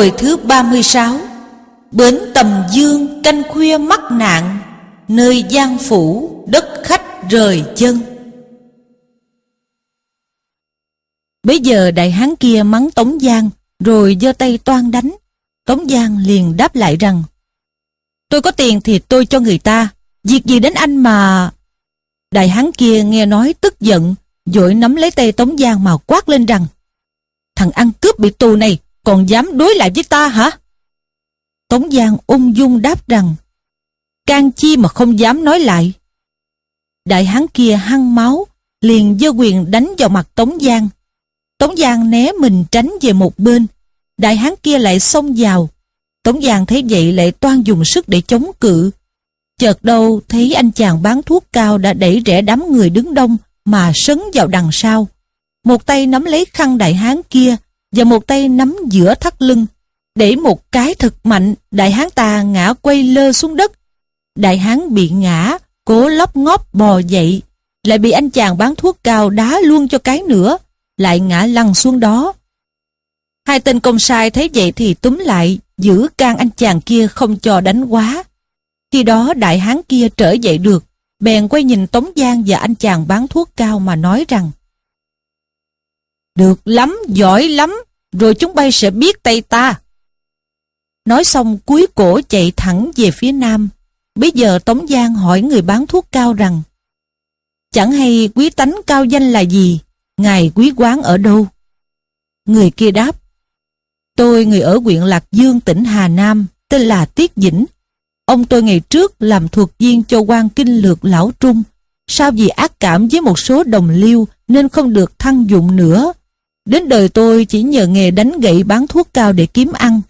Hồi thứ 36 Bến tầm dương canh khuya mắc nạn Nơi gian phủ đất khách rời chân Bây giờ đại hán kia mắng Tống Giang Rồi giơ tay toan đánh Tống Giang liền đáp lại rằng Tôi có tiền thì tôi cho người ta Việc gì đến anh mà Đại hán kia nghe nói tức giận Dội nắm lấy tay Tống Giang mà quát lên rằng Thằng ăn cướp bị tù này còn dám đối lại với ta hả? Tống Giang ung dung đáp rằng can chi mà không dám nói lại. Đại hán kia hăng máu, liền giơ quyền đánh vào mặt Tống Giang. Tống Giang né mình tránh về một bên, đại hán kia lại xông vào. Tống Giang thấy vậy lại toan dùng sức để chống cự. Chợt đâu thấy anh chàng bán thuốc cao đã đẩy rẽ đám người đứng đông mà sấn vào đằng sau. Một tay nắm lấy khăn đại hán kia, và một tay nắm giữa thắt lưng, để một cái thật mạnh, đại hán ta ngã quay lơ xuống đất. Đại hán bị ngã, cố lóc ngóp bò dậy, lại bị anh chàng bán thuốc cao đá luôn cho cái nữa, lại ngã lăn xuống đó. Hai tên công sai thấy vậy thì túm lại, giữ can anh chàng kia không cho đánh quá. Khi đó đại hán kia trở dậy được, bèn quay nhìn Tống Giang và anh chàng bán thuốc cao mà nói rằng được lắm, giỏi lắm, rồi chúng bay sẽ biết tay ta. Nói xong cuối cổ chạy thẳng về phía nam. Bây giờ Tống Giang hỏi người bán thuốc cao rằng Chẳng hay quý tánh cao danh là gì, ngài quý quán ở đâu? Người kia đáp Tôi người ở huyện Lạc Dương, tỉnh Hà Nam, tên là Tiết Dĩnh. Ông tôi ngày trước làm thuộc viên cho quan kinh lược Lão Trung. Sao vì ác cảm với một số đồng liêu nên không được thăng dụng nữa Đến đời tôi chỉ nhờ nghề đánh gậy bán thuốc cao để kiếm ăn.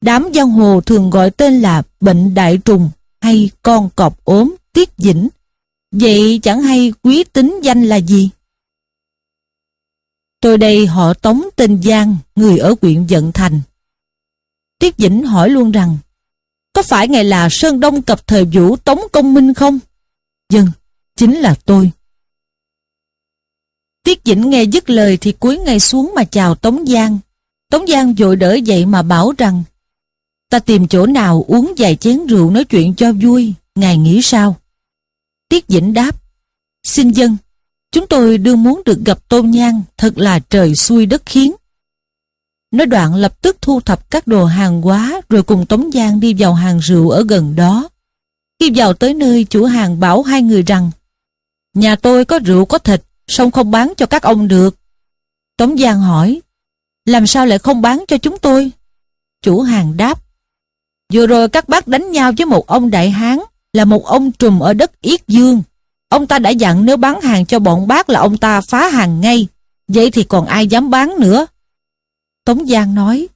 Đám giang hồ thường gọi tên là bệnh đại trùng hay con cọp ốm, tiết dĩnh. Vậy chẳng hay quý tính danh là gì? Tôi đây họ tống tên Giang, người ở huyện Dận Thành. Tiết Dĩnh hỏi luôn rằng, có phải ngài là Sơn Đông cập thời Vũ Tống Công Minh không? Dân, vâng, chính là tôi. Tiết Dĩnh nghe dứt lời thì cuối ngay xuống mà chào Tống Giang. Tống Giang vội đỡ dậy mà bảo rằng Ta tìm chỗ nào uống vài chén rượu nói chuyện cho vui, ngài nghĩ sao? Tiết Dĩnh đáp Xin dân, chúng tôi đương muốn được gặp Tôn Nhan, thật là trời xuôi đất khiến. Nói đoạn lập tức thu thập các đồ hàng hóa rồi cùng Tống Giang đi vào hàng rượu ở gần đó. Khi vào tới nơi chủ hàng bảo hai người rằng Nhà tôi có rượu có thịt, song không bán cho các ông được. Tống Giang hỏi, làm sao lại không bán cho chúng tôi? Chủ hàng đáp, vừa rồi các bác đánh nhau với một ông đại hán là một ông trùm ở đất Yết Dương. Ông ta đã dặn nếu bán hàng cho bọn bác là ông ta phá hàng ngay, vậy thì còn ai dám bán nữa. Tống Giang nói,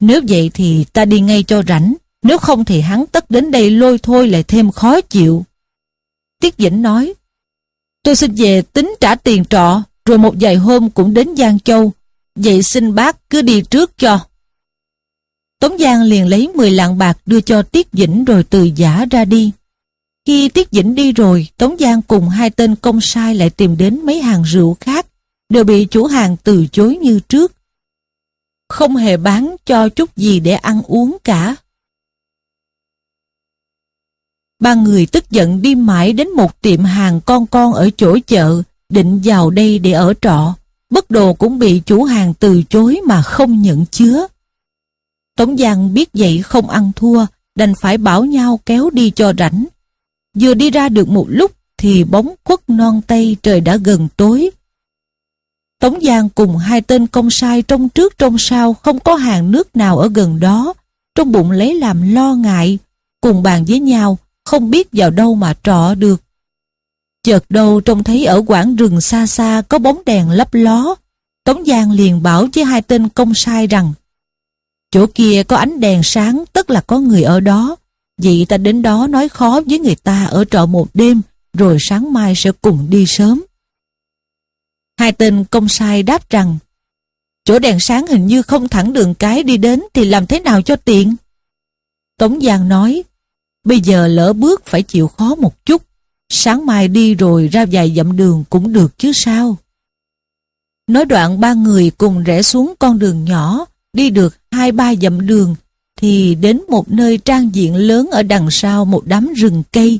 nếu vậy thì ta đi ngay cho rảnh, nếu không thì hắn tất đến đây lôi thôi lại thêm khó chịu. Tiết Dĩnh nói, Tôi xin về tính trả tiền trọ, rồi một vài hôm cũng đến Giang Châu. Vậy xin bác cứ đi trước cho. Tống Giang liền lấy 10 lạng bạc đưa cho Tiết Vĩnh rồi từ giả ra đi. Khi Tiết Vĩnh đi rồi, Tống Giang cùng hai tên công sai lại tìm đến mấy hàng rượu khác, đều bị chủ hàng từ chối như trước. Không hề bán cho chút gì để ăn uống cả. Ba người tức giận đi mãi đến một tiệm hàng con con ở chỗ chợ, định vào đây để ở trọ. Bất đồ cũng bị chủ hàng từ chối mà không nhận chứa. Tống Giang biết vậy không ăn thua, đành phải bảo nhau kéo đi cho rảnh. Vừa đi ra được một lúc thì bóng khuất non tây trời đã gần tối. Tống Giang cùng hai tên công sai trong trước trong sau không có hàng nước nào ở gần đó, trong bụng lấy làm lo ngại, cùng bàn với nhau không biết vào đâu mà trọ được. Chợt đâu trông thấy ở quảng rừng xa xa có bóng đèn lấp ló, Tống Giang liền bảo với hai tên công sai rằng Chỗ kia có ánh đèn sáng tức là có người ở đó, vậy ta đến đó nói khó với người ta ở trọ một đêm, rồi sáng mai sẽ cùng đi sớm. Hai tên công sai đáp rằng Chỗ đèn sáng hình như không thẳng đường cái đi đến thì làm thế nào cho tiện? Tống Giang nói Bây giờ lỡ bước phải chịu khó một chút, sáng mai đi rồi ra vài dặm đường cũng được chứ sao. Nói đoạn ba người cùng rẽ xuống con đường nhỏ, đi được hai ba dặm đường, thì đến một nơi trang diện lớn ở đằng sau một đám rừng cây.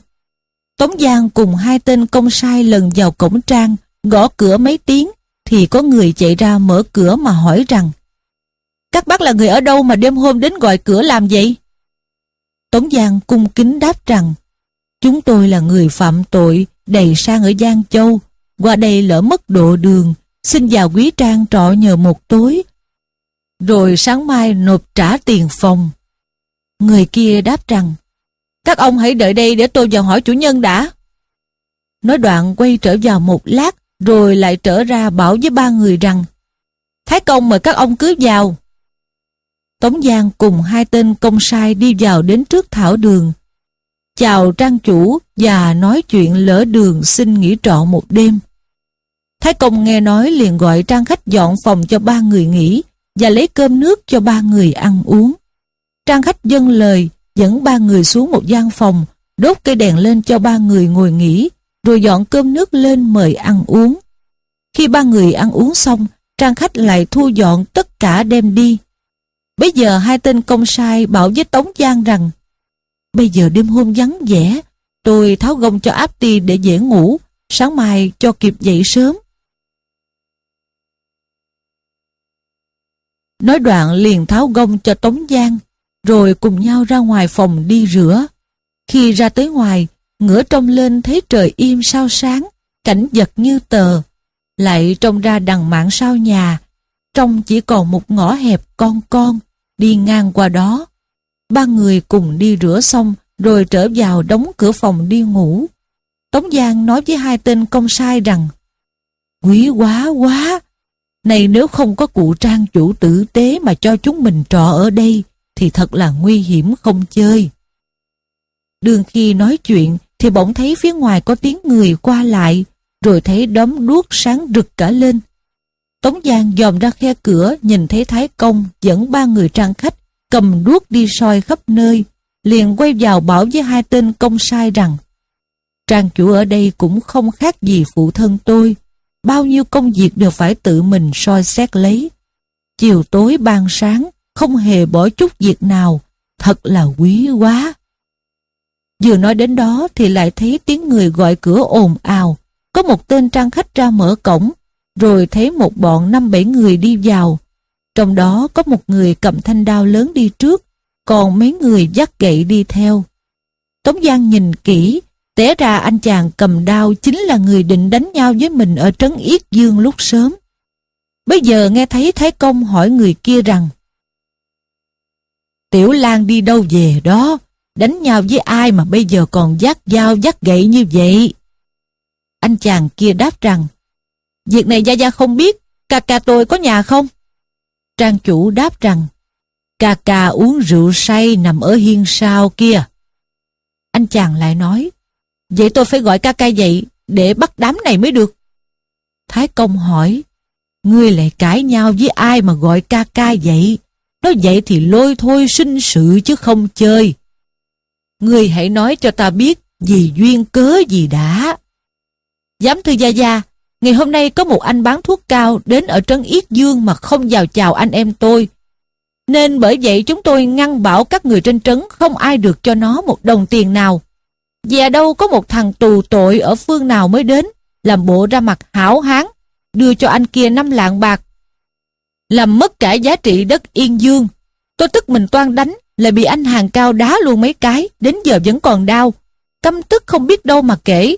Tống Giang cùng hai tên công sai lần vào cổng trang, gõ cửa mấy tiếng, thì có người chạy ra mở cửa mà hỏi rằng Các bác là người ở đâu mà đêm hôm đến gọi cửa làm vậy? Tống Giang cung kính đáp rằng Chúng tôi là người phạm tội đầy sang ở Giang Châu Qua đây lỡ mất độ đường Xin vào quý trang trọ nhờ một tối Rồi sáng mai nộp trả tiền phòng Người kia đáp rằng Các ông hãy đợi đây để tôi vào hỏi chủ nhân đã Nói đoạn quay trở vào một lát Rồi lại trở ra bảo với ba người rằng Thái công mời các ông cứ vào Tống Giang cùng hai tên công sai đi vào đến trước thảo đường. Chào trang chủ và nói chuyện lỡ đường xin nghỉ trọ một đêm. Thái Công nghe nói liền gọi trang khách dọn phòng cho ba người nghỉ và lấy cơm nước cho ba người ăn uống. Trang khách dâng lời dẫn ba người xuống một gian phòng, đốt cây đèn lên cho ba người ngồi nghỉ, rồi dọn cơm nước lên mời ăn uống. Khi ba người ăn uống xong, trang khách lại thu dọn tất cả đem đi Bây giờ hai tên công sai bảo với Tống Giang rằng Bây giờ đêm hôm vắng vẻ Tôi tháo gông cho áp ti để dễ ngủ Sáng mai cho kịp dậy sớm Nói đoạn liền tháo gông cho Tống Giang Rồi cùng nhau ra ngoài phòng đi rửa Khi ra tới ngoài Ngửa trông lên thấy trời im sao sáng Cảnh vật như tờ Lại trông ra đằng mạng sau nhà trong chỉ còn một ngõ hẹp con con, đi ngang qua đó. Ba người cùng đi rửa xong, rồi trở vào đóng cửa phòng đi ngủ. Tống Giang nói với hai tên công sai rằng, Quý quá quá! Này nếu không có cụ trang chủ tử tế mà cho chúng mình trọ ở đây, thì thật là nguy hiểm không chơi. Đường khi nói chuyện, thì bỗng thấy phía ngoài có tiếng người qua lại, rồi thấy đốm đuốc sáng rực cả lên. Tống Giang dòm ra khe cửa nhìn thấy Thái Công dẫn ba người trang khách cầm đuốc đi soi khắp nơi liền quay vào bảo với hai tên công sai rằng Trang chủ ở đây cũng không khác gì phụ thân tôi bao nhiêu công việc đều phải tự mình soi xét lấy chiều tối ban sáng không hề bỏ chút việc nào thật là quý quá vừa nói đến đó thì lại thấy tiếng người gọi cửa ồn ào có một tên trang khách ra mở cổng rồi thấy một bọn năm bảy người đi vào. Trong đó có một người cầm thanh đao lớn đi trước, còn mấy người dắt gậy đi theo. Tống Giang nhìn kỹ, té ra anh chàng cầm đao chính là người định đánh nhau với mình ở trấn Yết Dương lúc sớm. Bây giờ nghe thấy Thái Công hỏi người kia rằng Tiểu Lan đi đâu về đó, đánh nhau với ai mà bây giờ còn dắt dao dắt gậy như vậy? Anh chàng kia đáp rằng Việc này Gia Gia không biết, ca ca tôi có nhà không? Trang chủ đáp rằng, ca ca uống rượu say nằm ở hiên sau kia. Anh chàng lại nói, vậy tôi phải gọi ca ca dậy để bắt đám này mới được. Thái công hỏi, ngươi lại cãi nhau với ai mà gọi ca ca vậy? Nó vậy thì lôi thôi sinh sự chứ không chơi. Ngươi hãy nói cho ta biết vì duyên cớ gì đã. Giám thư Gia Gia, Ngày hôm nay có một anh bán thuốc cao đến ở Trấn Yết Dương mà không vào chào anh em tôi. Nên bởi vậy chúng tôi ngăn bảo các người trên trấn không ai được cho nó một đồng tiền nào. Và đâu có một thằng tù tội ở phương nào mới đến, làm bộ ra mặt hảo hán, đưa cho anh kia năm lạng bạc. Làm mất cả giá trị đất Yên Dương. Tôi tức mình toan đánh, lại bị anh hàng cao đá luôn mấy cái, đến giờ vẫn còn đau. Căm tức không biết đâu mà kể.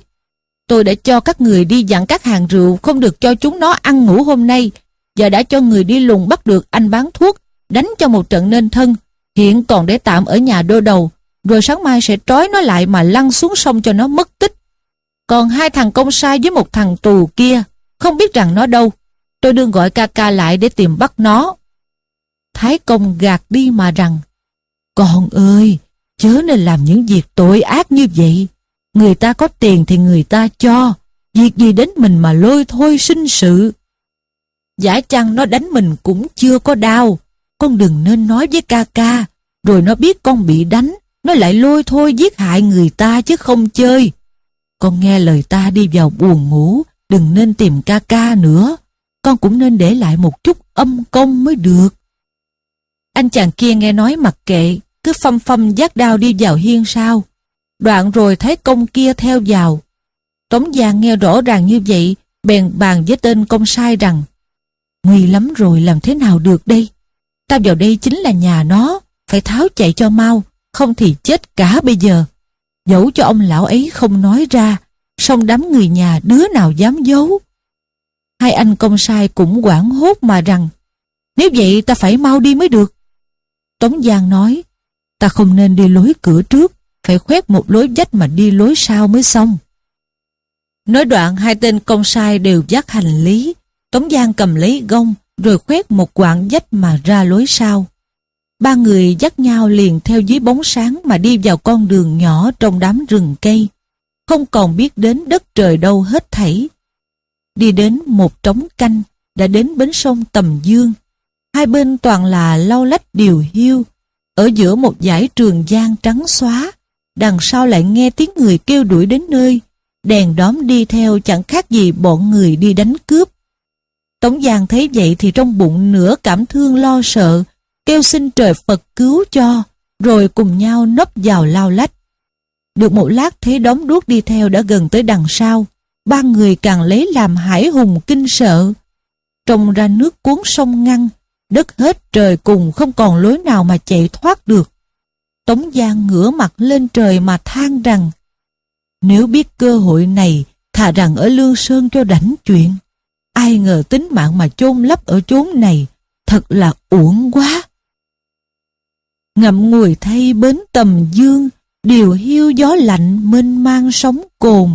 Tôi đã cho các người đi dặn các hàng rượu không được cho chúng nó ăn ngủ hôm nay. Giờ đã cho người đi lùng bắt được anh bán thuốc, đánh cho một trận nên thân. Hiện còn để tạm ở nhà đô đầu, rồi sáng mai sẽ trói nó lại mà lăn xuống sông cho nó mất tích. Còn hai thằng công sai với một thằng tù kia, không biết rằng nó đâu. Tôi đương gọi ca ca lại để tìm bắt nó. Thái công gạt đi mà rằng, Con ơi, chớ nên làm những việc tội ác như vậy. Người ta có tiền thì người ta cho, việc gì đến mình mà lôi thôi sinh sự. Giả chăng nó đánh mình cũng chưa có đau, con đừng nên nói với ca ca, rồi nó biết con bị đánh, nó lại lôi thôi giết hại người ta chứ không chơi. Con nghe lời ta đi vào buồn ngủ, đừng nên tìm ca ca nữa, con cũng nên để lại một chút âm công mới được. Anh chàng kia nghe nói mặc kệ, cứ phăm phăm giác đao đi vào hiên sao đoạn rồi thấy công kia theo vào. Tống Giang nghe rõ ràng như vậy, bèn bàn với tên công sai rằng Nguy lắm rồi làm thế nào được đây? Ta vào đây chính là nhà nó, phải tháo chạy cho mau, không thì chết cả bây giờ. Dẫu cho ông lão ấy không nói ra, song đám người nhà đứa nào dám giấu. Hai anh công sai cũng quảng hốt mà rằng Nếu vậy ta phải mau đi mới được. Tống Giang nói Ta không nên đi lối cửa trước phải khoét một lối dách mà đi lối sau mới xong. Nói đoạn hai tên công sai đều dắt hành lý, Tống Giang cầm lấy gông rồi khoét một quãng dách mà ra lối sau. Ba người dắt nhau liền theo dưới bóng sáng mà đi vào con đường nhỏ trong đám rừng cây, không còn biết đến đất trời đâu hết thảy. Đi đến một trống canh, đã đến bến sông Tầm Dương. Hai bên toàn là lau lách điều hiu, ở giữa một dải trường giang trắng xóa, đằng sau lại nghe tiếng người kêu đuổi đến nơi, đèn đóm đi theo chẳng khác gì bọn người đi đánh cướp. Tống Giang thấy vậy thì trong bụng nửa cảm thương lo sợ, kêu xin trời Phật cứu cho, rồi cùng nhau nấp vào lao lách. Được một lát thấy đóm đuốc đi theo đã gần tới đằng sau, ba người càng lấy làm hải hùng kinh sợ. Trông ra nước cuốn sông ngăn, đất hết trời cùng không còn lối nào mà chạy thoát được. Tống Giang ngửa mặt lên trời mà than rằng Nếu biết cơ hội này, thà rằng ở Lương Sơn cho đánh chuyện. Ai ngờ tính mạng mà chôn lấp ở chốn này, thật là uổng quá. Ngậm ngùi thay bến tầm dương, điều hiu gió lạnh mênh mang sóng cồn.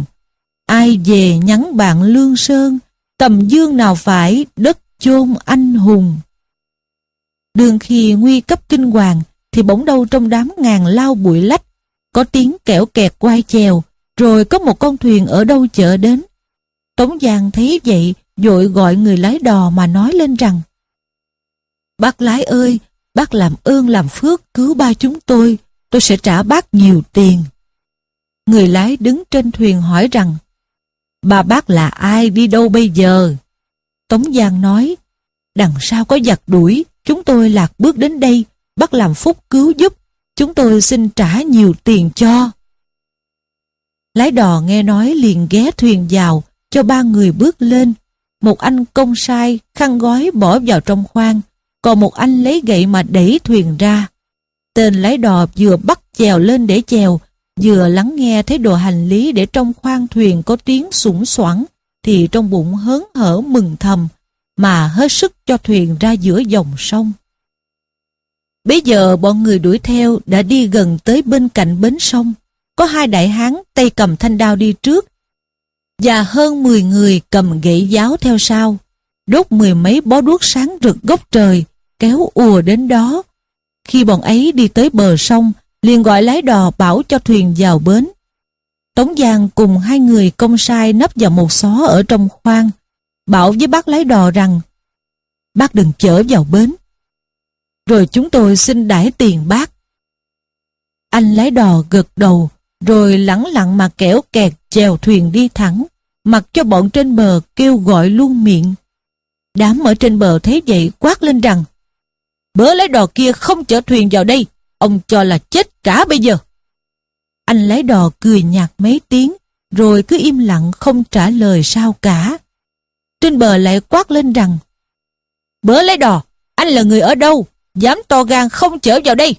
Ai về nhắn bạn Lương Sơn, tầm dương nào phải đất chôn anh hùng. Đường khi nguy cấp kinh hoàng, thì bỗng đâu trong đám ngàn lao bụi lách có tiếng kẻo kẹt quay chèo rồi có một con thuyền ở đâu chở đến tống giang thấy vậy dội gọi người lái đò mà nói lên rằng bác lái ơi bác làm ơn làm phước cứu ba chúng tôi tôi sẽ trả bác nhiều tiền người lái đứng trên thuyền hỏi rằng bà bác là ai đi đâu bây giờ tống giang nói đằng sau có giặc đuổi chúng tôi lạc bước đến đây bắt làm phúc cứu giúp, chúng tôi xin trả nhiều tiền cho. Lái đò nghe nói liền ghé thuyền vào, cho ba người bước lên. Một anh công sai khăn gói bỏ vào trong khoang, còn một anh lấy gậy mà đẩy thuyền ra. Tên lái đò vừa bắt chèo lên để chèo, vừa lắng nghe thấy đồ hành lý để trong khoang thuyền có tiếng sủng soảng, thì trong bụng hớn hở mừng thầm, mà hết sức cho thuyền ra giữa dòng sông. Bây giờ bọn người đuổi theo đã đi gần tới bên cạnh bến sông. Có hai đại hán tay cầm thanh đao đi trước và hơn 10 người cầm gậy giáo theo sau. Đốt mười mấy bó đuốc sáng rực gốc trời kéo ùa đến đó. Khi bọn ấy đi tới bờ sông liền gọi lái đò bảo cho thuyền vào bến. Tống Giang cùng hai người công sai nấp vào một xó ở trong khoang bảo với bác lái đò rằng bác đừng chở vào bến rồi chúng tôi xin đãi tiền bác. Anh lái đò gật đầu, rồi lẳng lặng mà kéo kẹt chèo thuyền đi thẳng, mặc cho bọn trên bờ kêu gọi luôn miệng. Đám ở trên bờ thấy vậy quát lên rằng, bớ lái đò kia không chở thuyền vào đây, ông cho là chết cả bây giờ. Anh lái đò cười nhạt mấy tiếng, rồi cứ im lặng không trả lời sao cả. Trên bờ lại quát lên rằng, bớ lái đò, anh là người ở đâu? dám to gan không chở vào đây.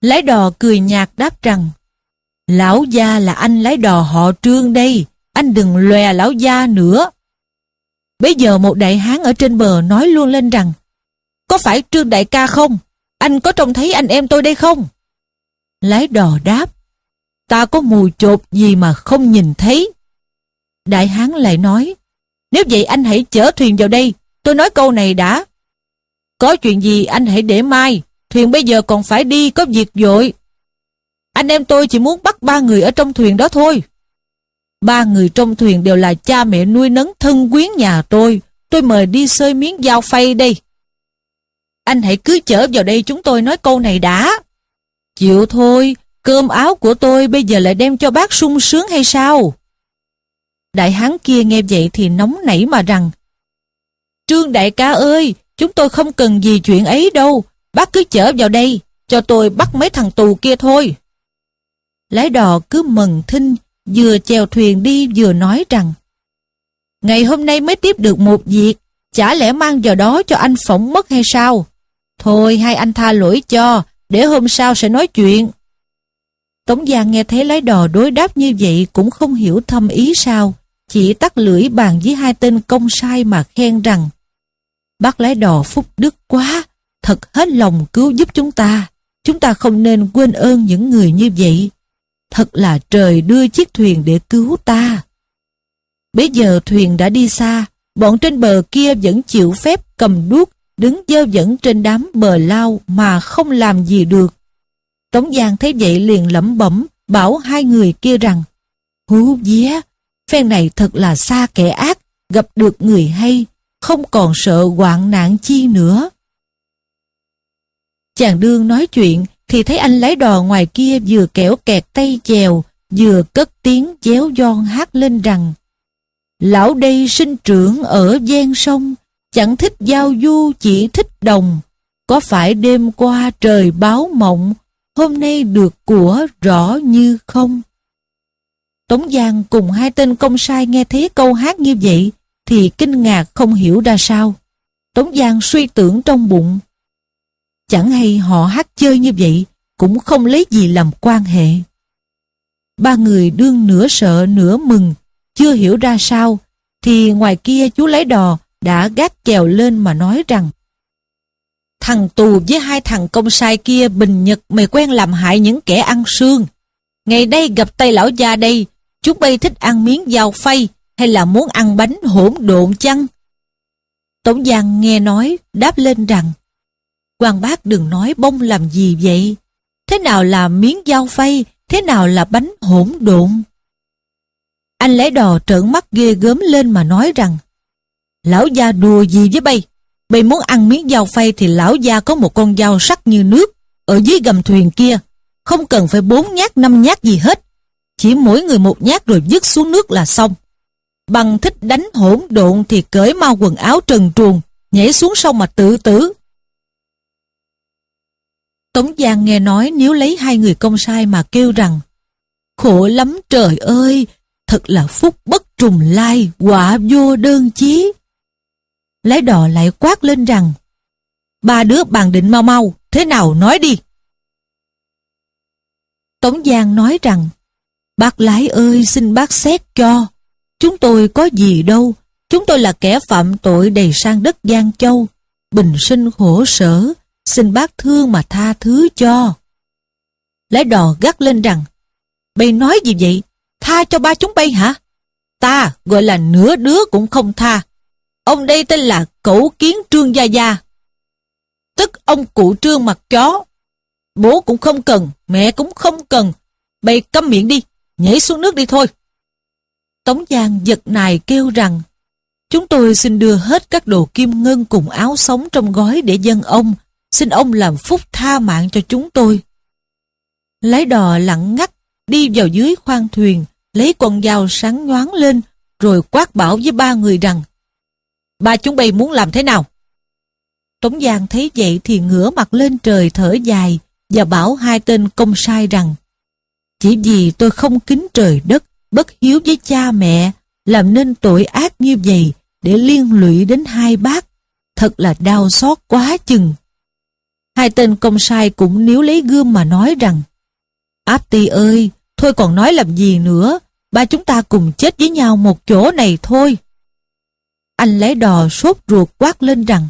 Lái đò cười nhạt đáp rằng, Lão gia là anh lái đò họ trương đây, anh đừng lòe lão gia nữa. Bây giờ một đại hán ở trên bờ nói luôn lên rằng, Có phải trương đại ca không? Anh có trông thấy anh em tôi đây không? Lái đò đáp, Ta có mù chột gì mà không nhìn thấy. Đại hán lại nói, Nếu vậy anh hãy chở thuyền vào đây, tôi nói câu này đã. Có chuyện gì anh hãy để mai, thuyền bây giờ còn phải đi có việc vội. Anh em tôi chỉ muốn bắt ba người ở trong thuyền đó thôi. Ba người trong thuyền đều là cha mẹ nuôi nấng thân quyến nhà tôi. Tôi mời đi xơi miếng dao phay đây. Anh hãy cứ chở vào đây chúng tôi nói câu này đã. Chịu thôi, cơm áo của tôi bây giờ lại đem cho bác sung sướng hay sao? Đại hán kia nghe vậy thì nóng nảy mà rằng Trương đại ca ơi, Chúng tôi không cần gì chuyện ấy đâu. Bác cứ chở vào đây, cho tôi bắt mấy thằng tù kia thôi. Lái đò cứ mừng thinh, vừa chèo thuyền đi vừa nói rằng Ngày hôm nay mới tiếp được một việc, chả lẽ mang vào đó cho anh phỏng mất hay sao? Thôi hai anh tha lỗi cho, để hôm sau sẽ nói chuyện. Tống Giang nghe thấy lái đò đối đáp như vậy cũng không hiểu thâm ý sao, chỉ tắt lưỡi bàn với hai tên công sai mà khen rằng Bác lái đò phúc đức quá, thật hết lòng cứu giúp chúng ta. Chúng ta không nên quên ơn những người như vậy. Thật là trời đưa chiếc thuyền để cứu ta. Bây giờ thuyền đã đi xa, bọn trên bờ kia vẫn chịu phép cầm đuốc, đứng dơ dẫn trên đám bờ lao mà không làm gì được. Tống Giang thấy vậy liền lẩm bẩm, bảo hai người kia rằng Hú vía, phen này thật là xa kẻ ác, gặp được người hay, không còn sợ hoạn nạn chi nữa. Chàng đương nói chuyện thì thấy anh lái đò ngoài kia vừa kẻo kẹt tay chèo, vừa cất tiếng chéo giòn hát lên rằng Lão đây sinh trưởng ở gian sông, chẳng thích giao du chỉ thích đồng. Có phải đêm qua trời báo mộng, hôm nay được của rõ như không? Tống Giang cùng hai tên công sai nghe thấy câu hát như vậy thì kinh ngạc không hiểu ra sao. Tống Giang suy tưởng trong bụng. Chẳng hay họ hát chơi như vậy, cũng không lấy gì làm quan hệ. Ba người đương nửa sợ nửa mừng, chưa hiểu ra sao, thì ngoài kia chú lấy đò đã gác chèo lên mà nói rằng Thằng tù với hai thằng công sai kia bình nhật mày quen làm hại những kẻ ăn xương. Ngày đây gặp tay lão gia đây, chúng bay thích ăn miếng dao phay, hay là muốn ăn bánh hỗn độn chăng? Tống Giang nghe nói, đáp lên rằng, quan bác đừng nói bông làm gì vậy? Thế nào là miếng dao phay, thế nào là bánh hỗn độn? Anh lấy đò trợn mắt ghê gớm lên mà nói rằng, lão gia đùa gì với bay? Bây muốn ăn miếng dao phay thì lão gia có một con dao sắc như nước ở dưới gầm thuyền kia. Không cần phải bốn nhát năm nhát gì hết. Chỉ mỗi người một nhát rồi dứt xuống nước là xong bằng thích đánh hỗn độn thì cởi mau quần áo trần truồng, nhảy xuống sông mà tự tử. Tống Giang nghe nói nếu lấy hai người công sai mà kêu rằng Khổ lắm trời ơi, thật là phúc bất trùng lai, quả vô đơn chí. Lái đò lại quát lên rằng Ba đứa bàn định mau mau, thế nào nói đi. Tống Giang nói rằng Bác lái ơi xin bác xét cho Chúng tôi có gì đâu, chúng tôi là kẻ phạm tội đầy sang đất Giang Châu, bình sinh khổ sở, xin bác thương mà tha thứ cho. Lái đò gắt lên rằng, bây nói gì vậy, tha cho ba chúng bay hả? Ta gọi là nửa đứa cũng không tha. Ông đây tên là Cẩu Kiến Trương Gia Gia. Tức ông cụ Trương mặt chó. Bố cũng không cần, mẹ cũng không cần. bây câm miệng đi, nhảy xuống nước đi thôi. Tống Giang giật nài kêu rằng Chúng tôi xin đưa hết các đồ kim ngân cùng áo sống trong gói để dân ông, xin ông làm phúc tha mạng cho chúng tôi. Lái đò lặng ngắt, đi vào dưới khoang thuyền, lấy con dao sáng nhoáng lên, rồi quát bảo với ba người rằng Ba chúng bay muốn làm thế nào? Tống Giang thấy vậy thì ngửa mặt lên trời thở dài và bảo hai tên công sai rằng Chỉ vì tôi không kính trời đất, bất hiếu với cha mẹ, làm nên tội ác như vậy để liên lụy đến hai bác. Thật là đau xót quá chừng. Hai tên công sai cũng níu lấy gươm mà nói rằng Áp ti ơi, thôi còn nói làm gì nữa, ba chúng ta cùng chết với nhau một chỗ này thôi. Anh lấy đò sốt ruột quát lên rằng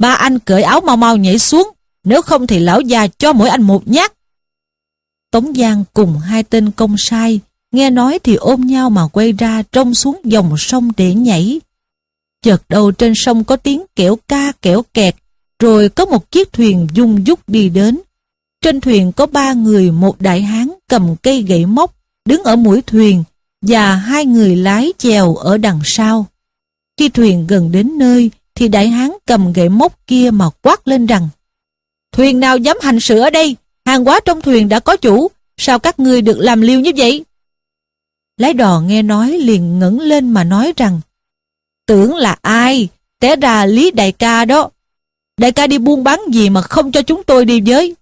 Ba anh cởi áo mau mau nhảy xuống, nếu không thì lão già cho mỗi anh một nhát. Tống Giang cùng hai tên công sai Nghe nói thì ôm nhau mà quay ra trông xuống dòng sông để nhảy. Chợt đầu trên sông có tiếng kẻo ca kẻo kẹt, rồi có một chiếc thuyền dung dút đi đến. Trên thuyền có ba người, một đại hán cầm cây gậy móc, đứng ở mũi thuyền, và hai người lái chèo ở đằng sau. Khi thuyền gần đến nơi, thì đại hán cầm gậy móc kia mà quát lên rằng Thuyền nào dám hành sự ở đây, hàng hóa trong thuyền đã có chủ, sao các ngươi được làm liêu như vậy? Lái đò nghe nói liền ngẩng lên mà nói rằng Tưởng là ai? Té ra Lý Đại ca đó. Đại ca đi buôn bán gì mà không cho chúng tôi đi với?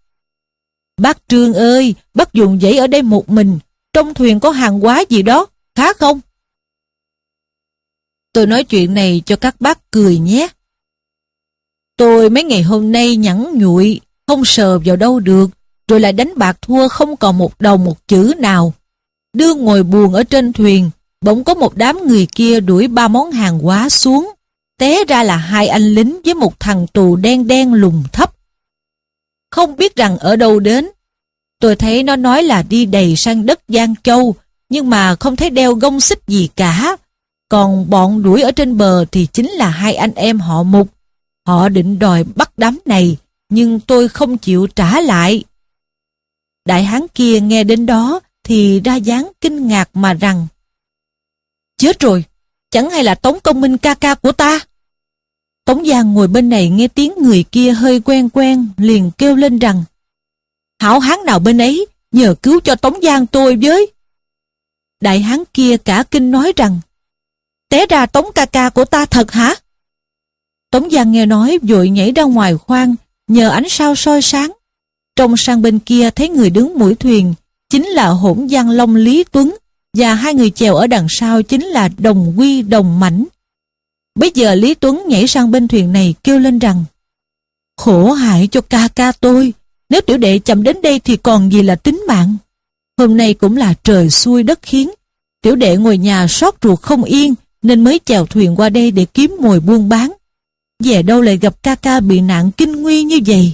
Bác Trương ơi, bác dùng dãy ở đây một mình. Trong thuyền có hàng hóa gì đó, khá không? Tôi nói chuyện này cho các bác cười nhé. Tôi mấy ngày hôm nay nhẵn nhụi, không sờ vào đâu được, rồi lại đánh bạc thua không còn một đầu một chữ nào. Đưa ngồi buồn ở trên thuyền, bỗng có một đám người kia đuổi ba món hàng quá xuống. Té ra là hai anh lính với một thằng tù đen đen lùng thấp. Không biết rằng ở đâu đến. Tôi thấy nó nói là đi đầy sang đất Giang Châu, nhưng mà không thấy đeo gông xích gì cả. Còn bọn đuổi ở trên bờ thì chính là hai anh em họ Mục. Họ định đòi bắt đám này, nhưng tôi không chịu trả lại. Đại hán kia nghe đến đó thì ra dáng kinh ngạc mà rằng Chết rồi, chẳng hay là Tống Công Minh ca ca của ta? Tống Giang ngồi bên này nghe tiếng người kia hơi quen quen, liền kêu lên rằng Hảo hán nào bên ấy, nhờ cứu cho Tống Giang tôi với. Đại hán kia cả kinh nói rằng Té ra Tống ca ca của ta thật hả? Tống Giang nghe nói vội nhảy ra ngoài khoang, nhờ ánh sao soi sáng. Trong sang bên kia thấy người đứng mũi thuyền, chính là hỗn giang long Lý Tuấn và hai người chèo ở đằng sau chính là Đồng Quy Đồng Mảnh. Bây giờ Lý Tuấn nhảy sang bên thuyền này kêu lên rằng Khổ hại cho ca ca tôi, nếu tiểu đệ chậm đến đây thì còn gì là tính mạng. Hôm nay cũng là trời xuôi đất khiến, tiểu đệ ngồi nhà sót ruột không yên nên mới chèo thuyền qua đây để kiếm mồi buôn bán. Về đâu lại gặp ca ca bị nạn kinh nguy như vậy?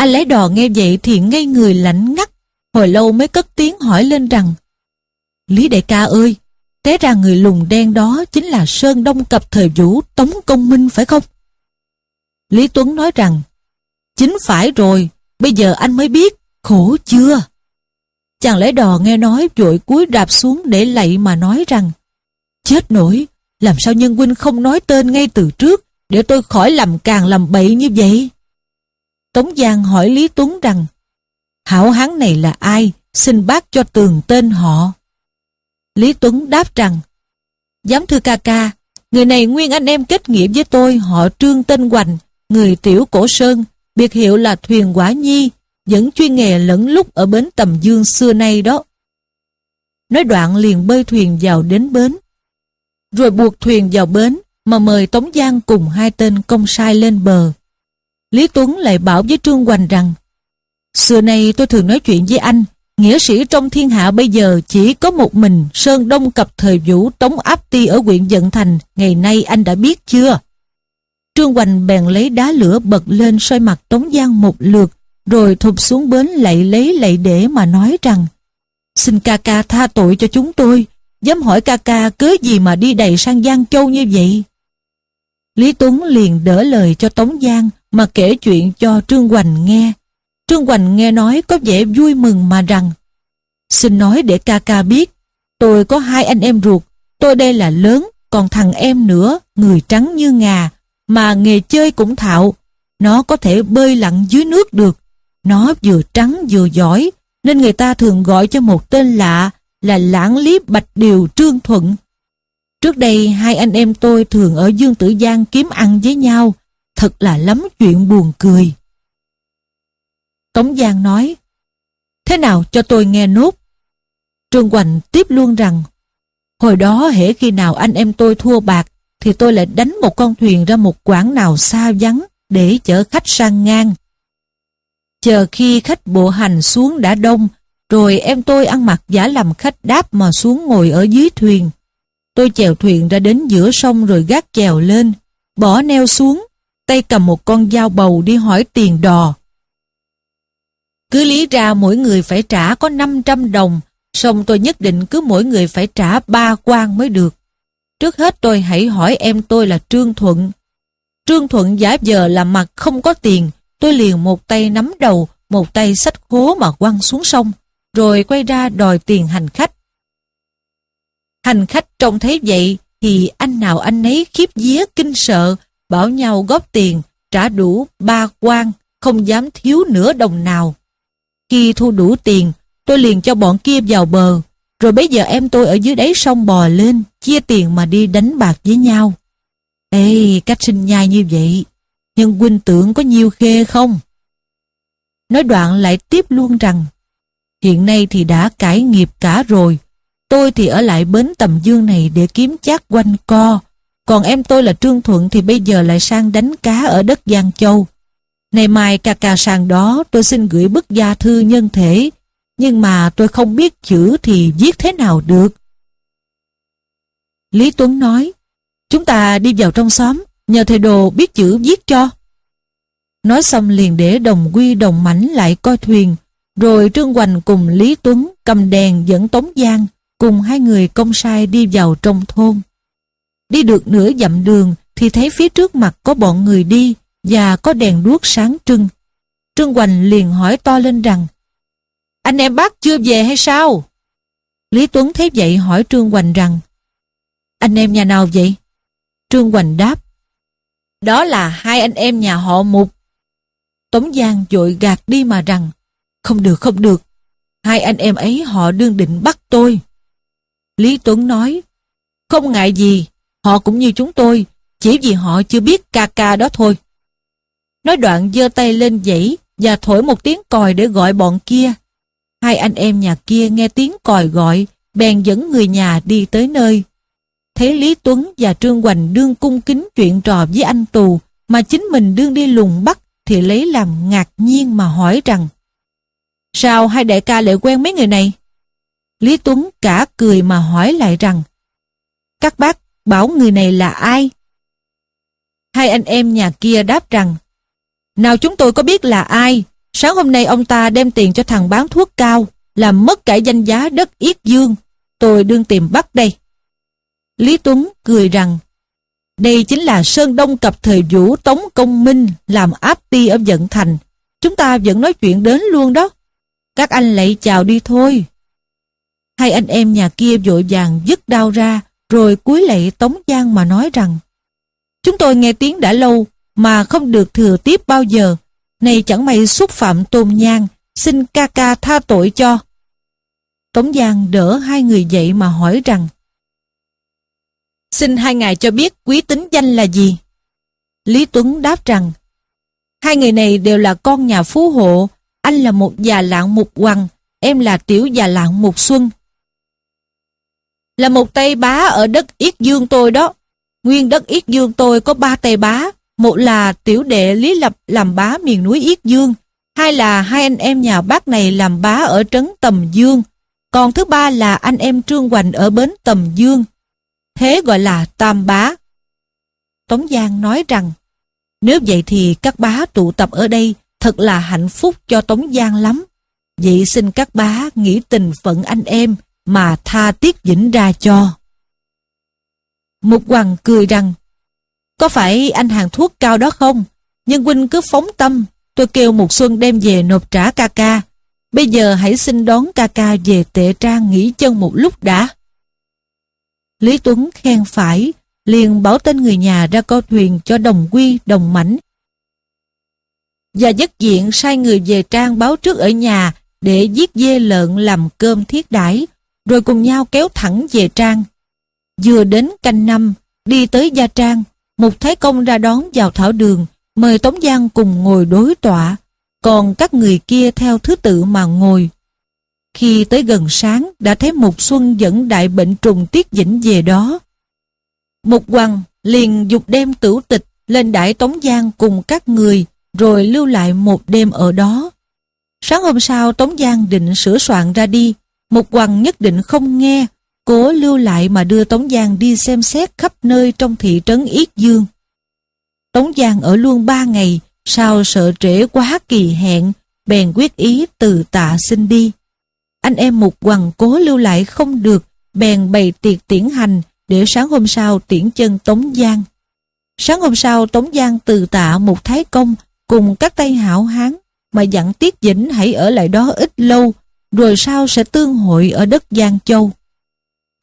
Anh lái đò nghe vậy thì ngây người lạnh ngắt, hồi lâu mới cất tiếng hỏi lên rằng Lý đại ca ơi, té ra người lùng đen đó chính là Sơn Đông Cập thời Vũ Tống Công Minh phải không? Lý Tuấn nói rằng Chính phải rồi, bây giờ anh mới biết, khổ chưa? Chàng lái đò nghe nói vội cúi đạp xuống để lạy mà nói rằng Chết nổi, làm sao nhân huynh không nói tên ngay từ trước để tôi khỏi làm càng làm bậy như vậy? Tống Giang hỏi Lý Tuấn rằng Hảo hán này là ai? Xin bác cho tường tên họ. Lý Tuấn đáp rằng Giám thư ca ca, người này nguyên anh em kết nghĩa với tôi họ Trương tên Hoành, người tiểu cổ sơn, biệt hiệu là Thuyền Quả Nhi, vẫn chuyên nghề lẫn lúc ở bến Tầm Dương xưa nay đó. Nói đoạn liền bơi thuyền vào đến bến, rồi buộc thuyền vào bến mà mời Tống Giang cùng hai tên công sai lên bờ. Lý Tuấn lại bảo với Trương Hoành rằng Xưa nay tôi thường nói chuyện với anh Nghĩa sĩ trong thiên hạ bây giờ chỉ có một mình Sơn Đông cập thời vũ tống áp ti ở huyện Dận Thành Ngày nay anh đã biết chưa? Trương Hoành bèn lấy đá lửa bật lên soi mặt Tống Giang một lượt Rồi thụp xuống bến lạy lấy lạy để mà nói rằng Xin ca ca tha tội cho chúng tôi Dám hỏi ca ca cớ gì mà đi đầy sang Giang Châu như vậy? Lý Tuấn liền đỡ lời cho Tống Giang mà kể chuyện cho Trương Hoành nghe. Trương Hoành nghe nói có vẻ vui mừng mà rằng Xin nói để ca ca biết, tôi có hai anh em ruột, tôi đây là lớn, còn thằng em nữa, người trắng như ngà, mà nghề chơi cũng thạo. Nó có thể bơi lặn dưới nước được. Nó vừa trắng vừa giỏi, nên người ta thường gọi cho một tên lạ là Lãng Lý Bạch Điều Trương Thuận. Trước đây hai anh em tôi thường ở Dương Tử Giang kiếm ăn với nhau, thật là lắm chuyện buồn cười. Tống Giang nói, thế nào cho tôi nghe nốt? Trương Hoành tiếp luôn rằng, hồi đó hễ khi nào anh em tôi thua bạc, thì tôi lại đánh một con thuyền ra một quảng nào xa vắng để chở khách sang ngang. Chờ khi khách bộ hành xuống đã đông, rồi em tôi ăn mặc giả làm khách đáp mà xuống ngồi ở dưới thuyền. Tôi chèo thuyền ra đến giữa sông rồi gác chèo lên, bỏ neo xuống, tay cầm một con dao bầu đi hỏi tiền đò. Cứ lý ra mỗi người phải trả có 500 đồng, song tôi nhất định cứ mỗi người phải trả ba quan mới được. Trước hết tôi hãy hỏi em tôi là Trương Thuận. Trương Thuận giả giờ là mặt không có tiền, tôi liền một tay nắm đầu, một tay xách khố mà quăng xuống sông, rồi quay ra đòi tiền hành khách. Hành khách trông thấy vậy thì anh nào anh ấy khiếp vía kinh sợ, bảo nhau góp tiền, trả đủ ba quan, không dám thiếu nửa đồng nào. Khi thu đủ tiền, tôi liền cho bọn kia vào bờ, rồi bây giờ em tôi ở dưới đáy sông bò lên, chia tiền mà đi đánh bạc với nhau. Ê, cách sinh nhai như vậy, nhưng huynh tưởng có nhiều khê không? Nói đoạn lại tiếp luôn rằng, hiện nay thì đã cải nghiệp cả rồi, tôi thì ở lại bến tầm dương này để kiếm chắc quanh co, còn em tôi là Trương Thuận thì bây giờ lại sang đánh cá ở đất Giang Châu. Này mai cà cà sàng đó tôi xin gửi bức gia thư nhân thể, nhưng mà tôi không biết chữ thì viết thế nào được. Lý Tuấn nói, chúng ta đi vào trong xóm, nhờ thầy đồ biết chữ viết cho. Nói xong liền để đồng quy đồng mảnh lại coi thuyền, rồi Trương Hoành cùng Lý Tuấn cầm đèn dẫn Tống Giang cùng hai người công sai đi vào trong thôn. Đi được nửa dặm đường thì thấy phía trước mặt có bọn người đi và có đèn đuốc sáng trưng. Trương Hoành liền hỏi to lên rằng Anh em bác chưa về hay sao? Lý Tuấn thấy vậy hỏi Trương Hoành rằng Anh em nhà nào vậy? Trương Hoành đáp Đó là hai anh em nhà họ Mục Tống Giang dội gạt đi mà rằng Không được không được Hai anh em ấy họ đương định bắt tôi Lý Tuấn nói Không ngại gì Họ cũng như chúng tôi, chỉ vì họ chưa biết ca ca đó thôi. Nói đoạn giơ tay lên dãy và thổi một tiếng còi để gọi bọn kia. Hai anh em nhà kia nghe tiếng còi gọi, bèn dẫn người nhà đi tới nơi. Thấy Lý Tuấn và Trương Hoành đương cung kính chuyện trò với anh tù, mà chính mình đương đi lùng bắt thì lấy làm ngạc nhiên mà hỏi rằng Sao hai đại ca lại quen mấy người này? Lý Tuấn cả cười mà hỏi lại rằng Các bác bảo người này là ai? Hai anh em nhà kia đáp rằng, nào chúng tôi có biết là ai, sáng hôm nay ông ta đem tiền cho thằng bán thuốc cao, làm mất cả danh giá đất Yết Dương, tôi đương tìm bắt đây. Lý Tuấn cười rằng, đây chính là Sơn Đông cặp thời vũ Tống Công Minh làm áp ti ở Dận Thành. Chúng ta vẫn nói chuyện đến luôn đó. Các anh lại chào đi thôi. Hai anh em nhà kia vội vàng dứt đau ra, rồi cúi lạy Tống Giang mà nói rằng Chúng tôi nghe tiếng đã lâu mà không được thừa tiếp bao giờ, nay chẳng may xúc phạm tôn nhang, xin ca ca tha tội cho. Tống Giang đỡ hai người dậy mà hỏi rằng Xin hai ngài cho biết quý tính danh là gì? Lý Tuấn đáp rằng Hai người này đều là con nhà phú hộ, anh là một già lạng mục hoàng, em là tiểu già lạng mục xuân là một Tây Bá ở đất Yết Dương tôi đó. Nguyên đất Yết Dương tôi có ba Tây Bá, một là tiểu đệ Lý Lập làm bá miền núi Yết Dương, hai là hai anh em nhà bác này làm bá ở trấn Tầm Dương, còn thứ ba là anh em Trương Hoành ở bến Tầm Dương. Thế gọi là Tam Bá. Tống Giang nói rằng, nếu vậy thì các bá tụ tập ở đây thật là hạnh phúc cho Tống Giang lắm. Vậy xin các bá nghĩ tình phận anh em, mà tha tiết dĩnh ra cho. Mục Hoàng cười rằng, có phải anh hàng thuốc cao đó không? Nhưng huynh cứ phóng tâm, tôi kêu Mục Xuân đem về nộp trả ca ca. Bây giờ hãy xin đón ca ca về tệ trang nghỉ chân một lúc đã. Lý Tuấn khen phải, liền bảo tên người nhà ra co thuyền cho đồng quy, đồng mảnh. Và dứt diện sai người về trang báo trước ở nhà để giết dê lợn làm cơm thiết đãi rồi cùng nhau kéo thẳng về Trang. Vừa đến canh năm, đi tới Gia Trang, một Thái Công ra đón vào thảo đường, mời Tống Giang cùng ngồi đối tọa, còn các người kia theo thứ tự mà ngồi. Khi tới gần sáng đã thấy Mục Xuân dẫn đại bệnh trùng tiết dĩnh về đó. Mục Hoàng liền dục đem tửu tịch lên đại Tống Giang cùng các người rồi lưu lại một đêm ở đó. Sáng hôm sau Tống Giang định sửa soạn ra đi, Mục Hoàng nhất định không nghe, cố lưu lại mà đưa Tống Giang đi xem xét khắp nơi trong thị trấn Yết Dương. Tống Giang ở luôn ba ngày, sao sợ trễ quá kỳ hẹn, bèn quyết ý từ tạ xin đi. Anh em Mục Hoàng cố lưu lại không được, bèn bày tiệc tiễn hành để sáng hôm sau tiễn chân Tống Giang. Sáng hôm sau Tống Giang từ tạ một thái công cùng các tay hảo hán mà dặn Tiết Dĩnh hãy ở lại đó ít lâu rồi sau sẽ tương hội ở đất Giang Châu.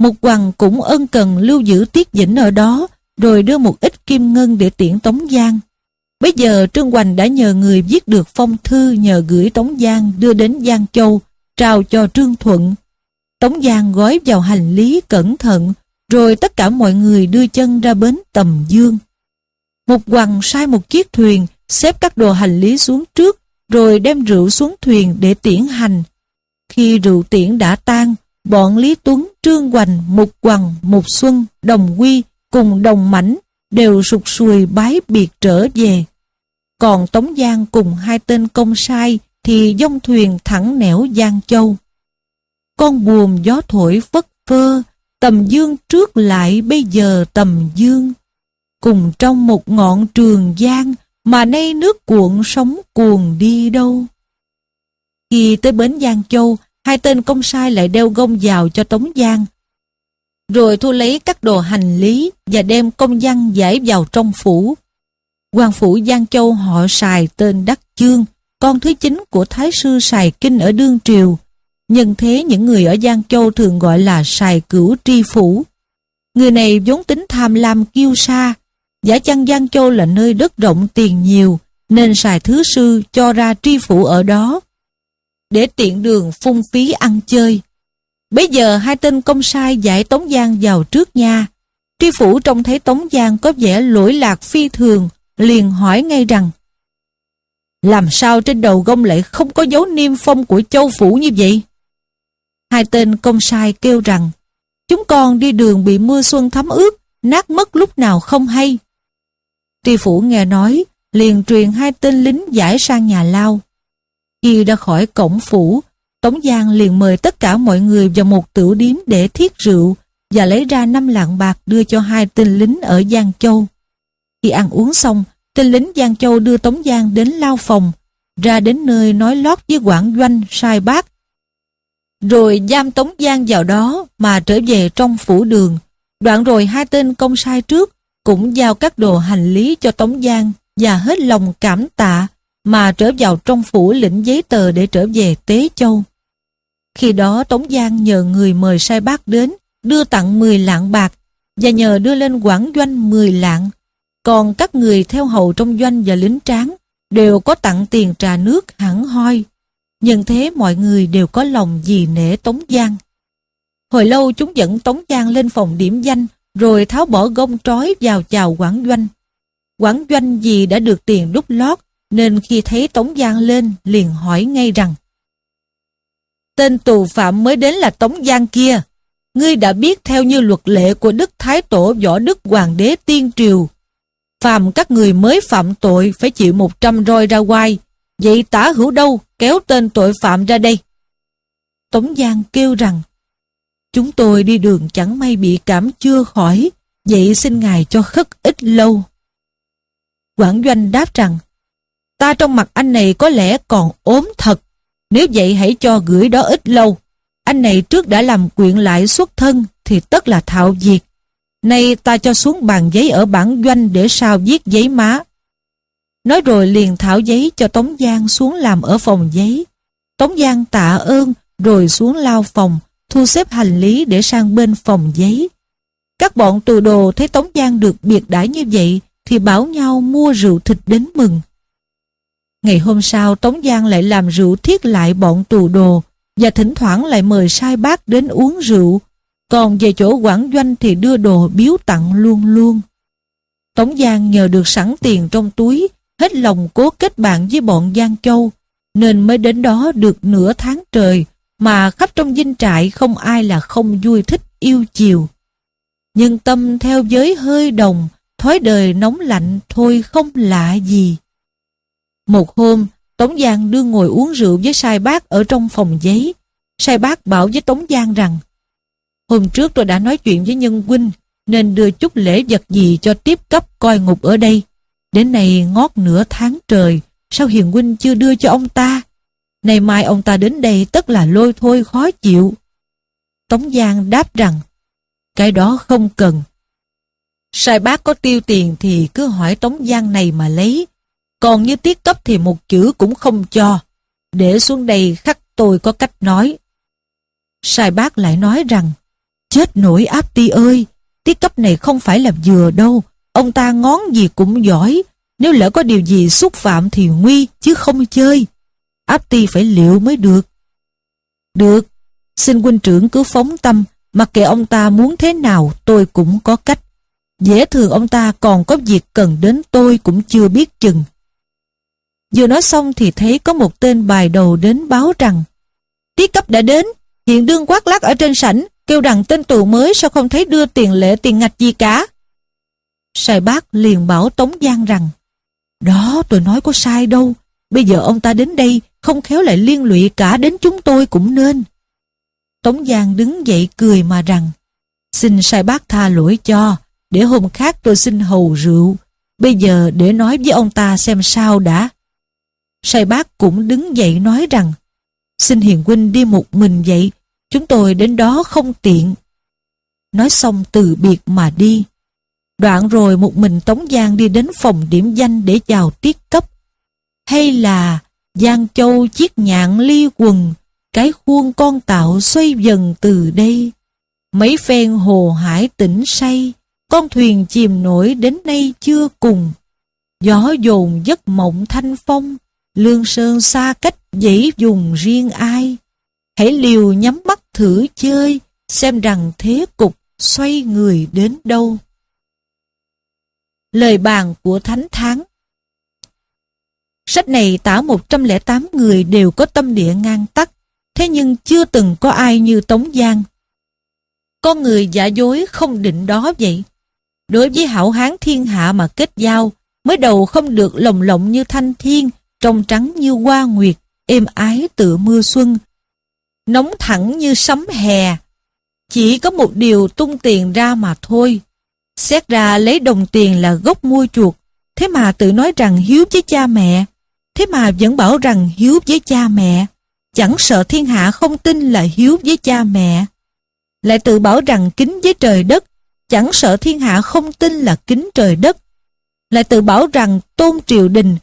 Mục Hoàng cũng ân cần lưu giữ Tiết Dĩnh ở đó, rồi đưa một ít kim ngân để tiễn Tống Giang. Bây giờ Trương Hoành đã nhờ người viết được phong thư nhờ gửi Tống Giang đưa đến Giang Châu, trao cho Trương Thuận. Tống Giang gói vào hành lý cẩn thận, rồi tất cả mọi người đưa chân ra bến Tầm Dương. Mục Hoàng sai một chiếc thuyền, xếp các đồ hành lý xuống trước, rồi đem rượu xuống thuyền để tiễn hành. Khi rượu tiễn đã tan, bọn Lý Tuấn, Trương Hoành, Mục hoàng Mục Xuân, Đồng Quy cùng Đồng Mảnh đều sụt sùi bái biệt trở về. Còn Tống Giang cùng hai tên công sai thì dông thuyền thẳng nẻo Giang Châu. Con buồm gió thổi phất phơ, tầm dương trước lại bây giờ tầm dương. Cùng trong một ngọn trường giang mà nay nước cuộn sóng cuồn đi đâu. Khi tới bến Giang Châu, hai tên công sai lại đeo gông vào cho Tống Giang. Rồi thu lấy các đồ hành lý và đem công văn giải vào trong phủ. hoàng phủ Giang Châu họ xài tên Đắc Chương, con thứ chín của Thái sư Sài Kinh ở Đương Triều. Nhân thế những người ở Giang Châu thường gọi là Sài Cửu Tri Phủ. Người này vốn tính tham lam kiêu sa, giả chăng Giang Châu là nơi đất rộng tiền nhiều, nên Sài Thứ Sư cho ra tri phủ ở đó để tiện đường phung phí ăn chơi. Bây giờ hai tên công sai giải Tống Giang vào trước nha. Tri phủ trông thấy Tống Giang có vẻ lỗi lạc phi thường, liền hỏi ngay rằng Làm sao trên đầu gông lại không có dấu niêm phong của châu phủ như vậy? Hai tên công sai kêu rằng Chúng con đi đường bị mưa xuân thấm ướt, nát mất lúc nào không hay. Tri phủ nghe nói, liền truyền hai tên lính giải sang nhà lao. Khi ra khỏi cổng phủ, Tống Giang liền mời tất cả mọi người vào một tửu điếm để thiết rượu và lấy ra năm lạng bạc đưa cho hai tên lính ở Giang Châu. Khi ăn uống xong, tên lính Giang Châu đưa Tống Giang đến lao phòng, ra đến nơi nói lót với quản doanh sai bác. Rồi giam Tống Giang vào đó mà trở về trong phủ đường. Đoạn rồi hai tên công sai trước cũng giao các đồ hành lý cho Tống Giang và hết lòng cảm tạ mà trở vào trong phủ lĩnh giấy tờ để trở về Tế Châu. Khi đó Tống Giang nhờ người mời sai bác đến, đưa tặng 10 lạng bạc và nhờ đưa lên quảng doanh 10 lạng. Còn các người theo hầu trong doanh và lính tráng đều có tặng tiền trà nước hẳn hoi. Nhưng thế mọi người đều có lòng gì nể Tống Giang. Hồi lâu chúng dẫn Tống Giang lên phòng điểm danh rồi tháo bỏ gông trói vào chào quảng doanh. Quảng doanh gì đã được tiền đúc lót nên khi thấy Tống Giang lên liền hỏi ngay rằng Tên tù phạm mới đến là Tống Giang kia, ngươi đã biết theo như luật lệ của Đức Thái Tổ Võ Đức Hoàng đế Tiên Triều. phạm các người mới phạm tội phải chịu một trăm roi ra quai, vậy tả hữu đâu kéo tên tội phạm ra đây. Tống Giang kêu rằng, chúng tôi đi đường chẳng may bị cảm chưa khỏi, vậy xin ngài cho khất ít lâu. Quảng Doanh đáp rằng, Ta trong mặt anh này có lẽ còn ốm thật. Nếu vậy hãy cho gửi đó ít lâu. Anh này trước đã làm quyện lại xuất thân thì tất là thạo diệt. Nay ta cho xuống bàn giấy ở bản doanh để sao viết giấy má. Nói rồi liền thảo giấy cho Tống Giang xuống làm ở phòng giấy. Tống Giang tạ ơn rồi xuống lao phòng, thu xếp hành lý để sang bên phòng giấy. Các bọn tù đồ thấy Tống Giang được biệt đãi như vậy thì bảo nhau mua rượu thịt đến mừng. Ngày hôm sau Tống Giang lại làm rượu thiết lại bọn tù đồ và thỉnh thoảng lại mời sai bác đến uống rượu. Còn về chỗ quản doanh thì đưa đồ biếu tặng luôn luôn. Tống Giang nhờ được sẵn tiền trong túi, hết lòng cố kết bạn với bọn Giang Châu, nên mới đến đó được nửa tháng trời, mà khắp trong dinh trại không ai là không vui thích yêu chiều. nhưng tâm theo giới hơi đồng, thói đời nóng lạnh thôi không lạ gì. Một hôm, Tống Giang đương ngồi uống rượu với sai bác ở trong phòng giấy. Sai bác bảo với Tống Giang rằng Hôm trước tôi đã nói chuyện với nhân huynh nên đưa chút lễ vật gì cho tiếp cấp coi ngục ở đây. Đến nay ngót nửa tháng trời, sao Hiền huynh chưa đưa cho ông ta? Nay mai ông ta đến đây tất là lôi thôi khó chịu. Tống Giang đáp rằng Cái đó không cần Sai bác có tiêu tiền thì cứ hỏi Tống Giang này mà lấy còn như tiết cấp thì một chữ cũng không cho. Để xuống đây khắc tôi có cách nói. Sai bác lại nói rằng, chết nổi áp ti ơi, tiết cấp này không phải là vừa đâu, ông ta ngón gì cũng giỏi, nếu lỡ có điều gì xúc phạm thì nguy chứ không chơi. Áp ti phải liệu mới được. Được, xin huynh trưởng cứ phóng tâm, mặc kệ ông ta muốn thế nào tôi cũng có cách. Dễ thường ông ta còn có việc cần đến tôi cũng chưa biết chừng. Vừa nói xong thì thấy có một tên bài đầu đến báo rằng Tiết cấp đã đến, hiện đương quát lát ở trên sảnh, kêu rằng tên tù mới sao không thấy đưa tiền lễ tiền ngạch gì cả. Sai bác liền bảo Tống Giang rằng Đó tôi nói có sai đâu, bây giờ ông ta đến đây không khéo lại liên lụy cả đến chúng tôi cũng nên. Tống Giang đứng dậy cười mà rằng Xin sai bác tha lỗi cho, để hôm khác tôi xin hầu rượu. Bây giờ để nói với ông ta xem sao đã sai bác cũng đứng dậy nói rằng xin hiền huynh đi một mình vậy chúng tôi đến đó không tiện nói xong từ biệt mà đi đoạn rồi một mình tống giang đi đến phòng điểm danh để chào tiết cấp hay là giang châu chiếc nhạn ly quần cái khuôn con tạo xoay dần từ đây mấy phen hồ hải tỉnh say con thuyền chìm nổi đến nay chưa cùng gió dồn giấc mộng thanh phong Lương sơn xa cách dĩ dùng riêng ai. Hãy liều nhắm mắt thử chơi, xem rằng thế cục xoay người đến đâu. Lời bàn của Thánh thắng Sách này tả 108 người đều có tâm địa ngang tắc, thế nhưng chưa từng có ai như Tống Giang. Con người giả dối không định đó vậy. Đối với hảo hán thiên hạ mà kết giao, mới đầu không được lồng lộng như thanh thiên, trong trắng như hoa nguyệt, êm ái tựa mưa xuân, nóng thẳng như sấm hè. Chỉ có một điều tung tiền ra mà thôi. Xét ra lấy đồng tiền là gốc mua chuột thế mà tự nói rằng hiếu với cha mẹ, thế mà vẫn bảo rằng hiếu với cha mẹ, chẳng sợ thiên hạ không tin là hiếu với cha mẹ. Lại tự bảo rằng kính với trời đất, chẳng sợ thiên hạ không tin là kính trời đất. Lại tự bảo rằng tôn triều đình,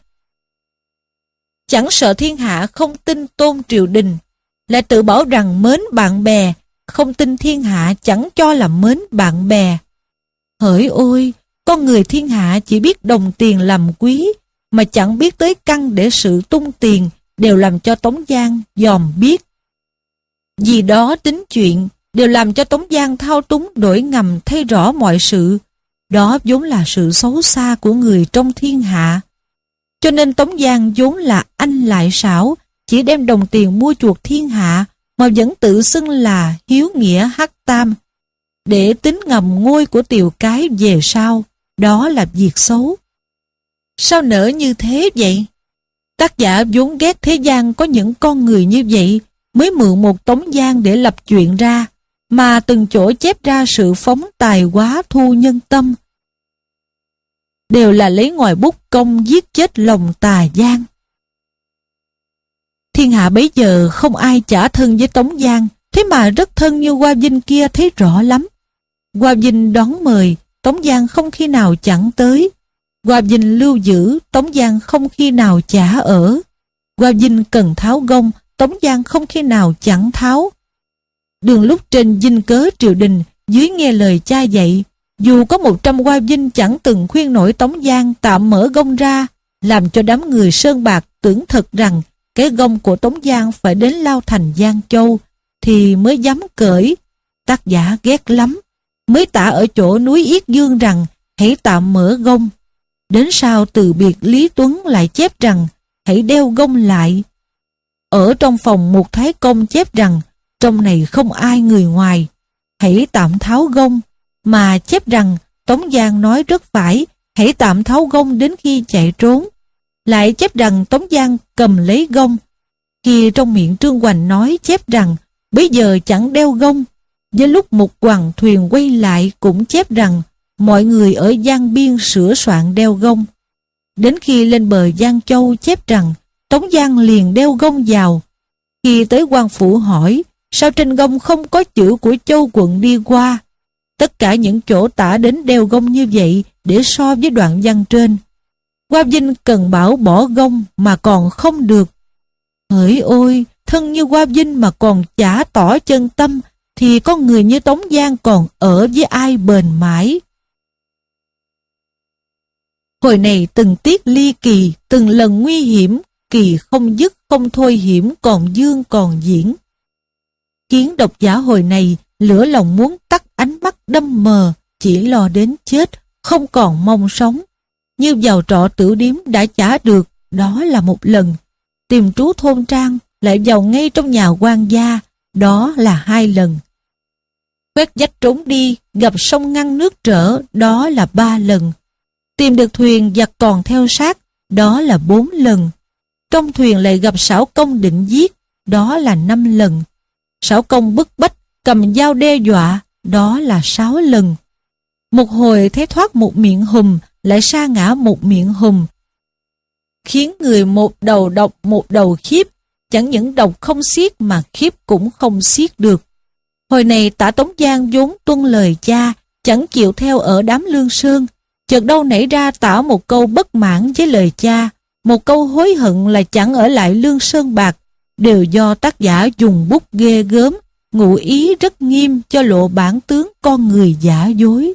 chẳng sợ thiên hạ không tin tôn triều đình, lại tự bảo rằng mến bạn bè, không tin thiên hạ chẳng cho là mến bạn bè. Hỡi ôi, con người thiên hạ chỉ biết đồng tiền làm quý, mà chẳng biết tới căn để sự tung tiền đều làm cho Tống Giang dòm biết. Vì đó tính chuyện đều làm cho Tống Giang thao túng đổi ngầm thay rõ mọi sự. Đó vốn là sự xấu xa của người trong thiên hạ. Cho nên Tống Giang vốn là anh lại xảo, chỉ đem đồng tiền mua chuộc thiên hạ, mà vẫn tự xưng là hiếu nghĩa hắc tam. Để tính ngầm ngôi của tiểu cái về sau, đó là việc xấu. Sao nở như thế vậy? Tác giả vốn ghét thế gian có những con người như vậy, mới mượn một tống giang để lập chuyện ra, mà từng chỗ chép ra sự phóng tài quá thu nhân tâm, đều là lấy ngoài bút công giết chết lòng tà Giang. Thiên hạ bấy giờ không ai trả thân với Tống Giang, thế mà rất thân như Hoa Vinh kia thấy rõ lắm. Hoa Vinh đón mời, Tống Giang không khi nào chẳng tới. Hoa Vinh lưu giữ, Tống Giang không khi nào trả ở. Hoa Vinh cần tháo gông, Tống Giang không khi nào chẳng tháo. Đường lúc trên dinh cớ triều đình, dưới nghe lời cha dạy, dù có một trăm qua dinh chẳng từng khuyên nổi Tống Giang tạm mở gông ra, làm cho đám người Sơn Bạc tưởng thật rằng cái gông của Tống Giang phải đến Lao Thành Giang Châu, thì mới dám cởi. Tác giả ghét lắm, mới tả ở chỗ núi Yết Dương rằng hãy tạm mở gông. Đến sau từ biệt Lý Tuấn lại chép rằng hãy đeo gông lại. Ở trong phòng một thái công chép rằng trong này không ai người ngoài, hãy tạm tháo gông mà chép rằng Tống Giang nói rất phải, hãy tạm tháo gông đến khi chạy trốn. Lại chép rằng Tống Giang cầm lấy gông. Khi trong miệng Trương Hoành nói chép rằng bây giờ chẳng đeo gông. Với lúc một quàng thuyền quay lại cũng chép rằng mọi người ở Giang Biên sửa soạn đeo gông. Đến khi lên bờ Giang Châu chép rằng Tống Giang liền đeo gông vào. Khi tới quan phủ hỏi sao trên gông không có chữ của Châu quận đi qua Tất cả những chỗ tả đến đeo gông như vậy để so với đoạn văn trên. Qua Vinh cần bảo bỏ gông mà còn không được. Hỡi ôi, thân như Qua Vinh mà còn chả tỏ chân tâm, thì con người như Tống Giang còn ở với ai bền mãi. Hồi này từng tiết ly kỳ, từng lần nguy hiểm, kỳ không dứt không thôi hiểm còn dương còn diễn. Khiến độc giả hồi này lửa lòng muốn tắt đâm mờ, chỉ lo đến chết, không còn mong sống. Như vào trọ tử điếm đã trả được, đó là một lần. Tìm trú thôn trang, lại vào ngay trong nhà quan gia, đó là hai lần. Quét dách trốn đi, gặp sông ngăn nước trở, đó là ba lần. Tìm được thuyền và còn theo sát, đó là bốn lần. Trong thuyền lại gặp xảo công định giết, đó là năm lần. Sảo công bức bách, cầm dao đe dọa, đó là sáu lần. Một hồi thấy thoát một miệng hùm, lại sa ngã một miệng hùm, khiến người một đầu độc một đầu khiếp, chẳng những độc không xiết mà khiếp cũng không xiết được. Hồi này tả Tống Giang vốn tuân lời cha, chẳng chịu theo ở đám lương sơn, chợt đâu nảy ra tả một câu bất mãn với lời cha, một câu hối hận là chẳng ở lại lương sơn bạc, đều do tác giả dùng bút ghê gớm, ngụ ý rất nghiêm cho lộ bản tướng con người giả dối.